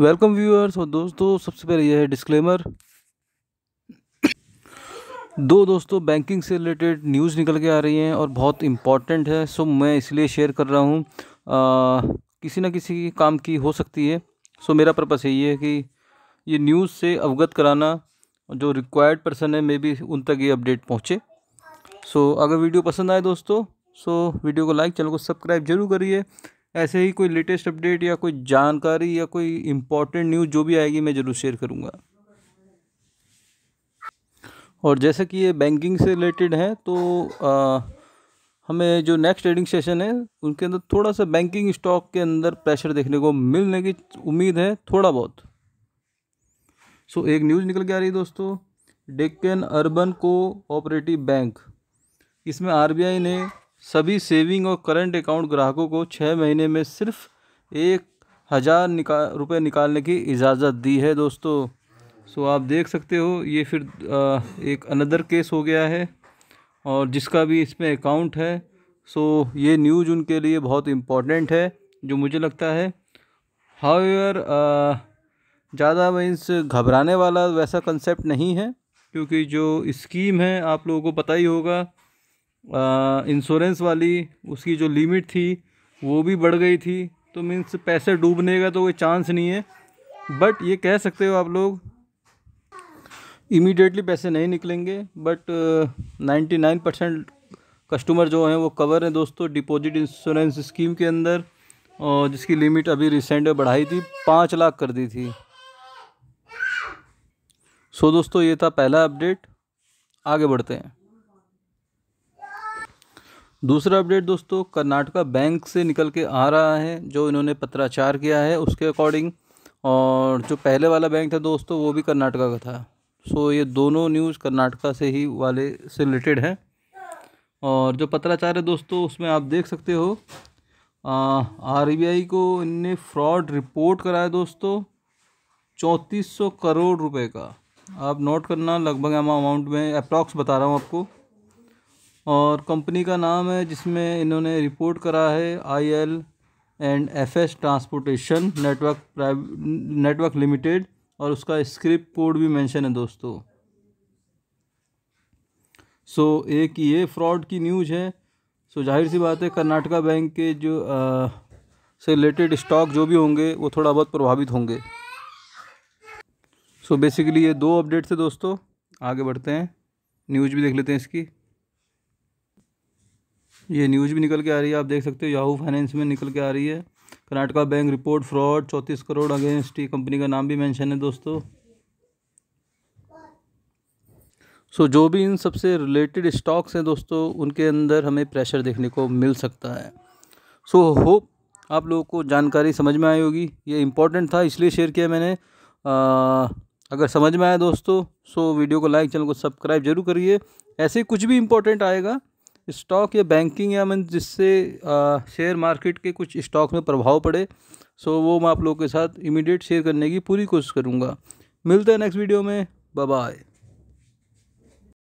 welcome viewers और दोस्तों सबसे पहले यह है डिस्क्लेमर दो दोस्तों बैंकिंग से रिलेटेड न्यूज़ निकल के आ रही हैं और बहुत इम्पॉर्टेंट है सो मैं इसलिए शेयर कर रहा हूँ किसी ना किसी काम की हो सकती है सो मेरा पर्पस यही है कि ये न्यूज़ से अवगत कराना जो रिक्वायर्ड पर्सन है मे बी उन तक ये अपडेट पहुँचे सो अगर वीडियो पसंद आए दोस्तों सो वीडियो को लाइक चैनल को सब्सक्राइब जरूर करिए ऐसे ही कोई लेटेस्ट अपडेट या कोई जानकारी या कोई इम्पोर्टेंट न्यूज़ जो भी आएगी मैं ज़रूर शेयर करूँगा और जैसा कि ये बैंकिंग से रिलेटेड है तो आ, हमें जो नेक्स्ट ट्रेडिंग सेशन है उनके अंदर थोड़ा सा बैंकिंग स्टॉक के अंदर प्रेशर देखने को मिलने की उम्मीद है थोड़ा बहुत सो एक न्यूज़ निकल के आ रही है दोस्तों Deccan urban cooperative bank इसमें आरबीआई ने सभी सेविंग और करंट अकाउंट ग्राहकों को छः महीने में सिर्फ एक हज़ार निका रुपये निकालने की इजाज़त दी है दोस्तों सो आप देख सकते हो ये फिर एक अनदर केस हो गया है और जिसका भी इसमें अकाउंट है सो ये न्यूज़ उनके लिए बहुत इम्पॉर्टेंट है जो मुझे लगता है हाउर ज़्यादा मीन्स घबराने वाला वैसा कंसेप्ट नहीं है क्योंकि जो स्कीम है आप लोगों को पता ही होगा इंश्योरेंस वाली उसकी जो लिमिट थी वो भी बढ़ गई थी तो मीन्स पैसे डूबने का तो कोई चांस नहीं है बट ये कह सकते हो आप लोग इमीडिएटली पैसे नहीं निकलेंगे but ninety nine percent customer जो हैं वो कवर हैं दोस्तों डिपॉजिट इंश्योरेंस स्कीम के अंदर और जिसकी लिमिट अभी रिसेंट बढ़ाई थी पाँच लाख कर दी थी सो दोस्तों ये था पहला अपडेट आगे बढ़ते हैं दूसरा अपडेट दोस्तों कर्नाटका बैंक से निकल के आ रहा है जो इन्होंने पत्राचार किया है उसके अकॉर्डिंग और जो पहले वाला बैंक था दोस्तों वो भी कर्नाटका का था सो ये दोनों न्यूज़ कर्नाटका से ही वाले से रिलेटेड हैं और जो पत्राचार है दोस्तों उसमें आप देख सकते हो आर को इनने फ्रॉड रिपोर्ट कराया दोस्तों चौंतीस सौ करोड़ रुपये का आप नोट करना लगभग अमाउंट में अप्रॉक्स बता रहा हूँ आपको और कंपनी का नाम है जिसमें इन्होंने रिपोर्ट करा है I L and F S transportation network network limited और उसका स्क्रिप्ट कोड भी मेंशन है दोस्तों सो so, एक ये फ्रॉड की न्यूज़ है सो so, जाहिर सी बात है कर्नाटका बैंक के जो आ, से रिलेटेड स्टॉक जो भी होंगे वो थोड़ा बहुत प्रभावित होंगे सो so, बेसिकली ये दो अपडेट थे दोस्तों आगे बढ़ते हैं न्यूज़ भी देख लेते हैं इसकी ये न्यूज़ भी निकल के आ रही है आप देख सकते हो याहू फाइनेंस में निकल के आ रही है कर्नाटका बैंक रिपोर्ट फ्रॉड चौंतीस करोड़ अगेंस्ट ये कंपनी का नाम भी मेंशन है दोस्तों सो so, जो भी इन सबसे रिलेटेड स्टॉक्स हैं दोस्तों उनके अंदर हमें प्रेशर देखने को मिल सकता है सो so, होप आप लोगों को जानकारी समझ में आई होगी ये इंपॉर्टेंट था इसलिए शेयर किया मैंने आ, अगर समझ में आया दोस्तों सो वीडियो को लाइक चैनल को सब्सक्राइब जरूर करिए ऐसे ही कुछ भी इंपॉर्टेंट आएगा स्टॉक या बैंकिंग या मीन जिससे शेयर मार्केट के कुछ स्टॉक में प्रभाव पड़े सो वो मैं आप लोगों के साथ इमीडिएट शेयर करने की पूरी कोशिश करूँगा मिलते हैं नेक्स्ट वीडियो में बाय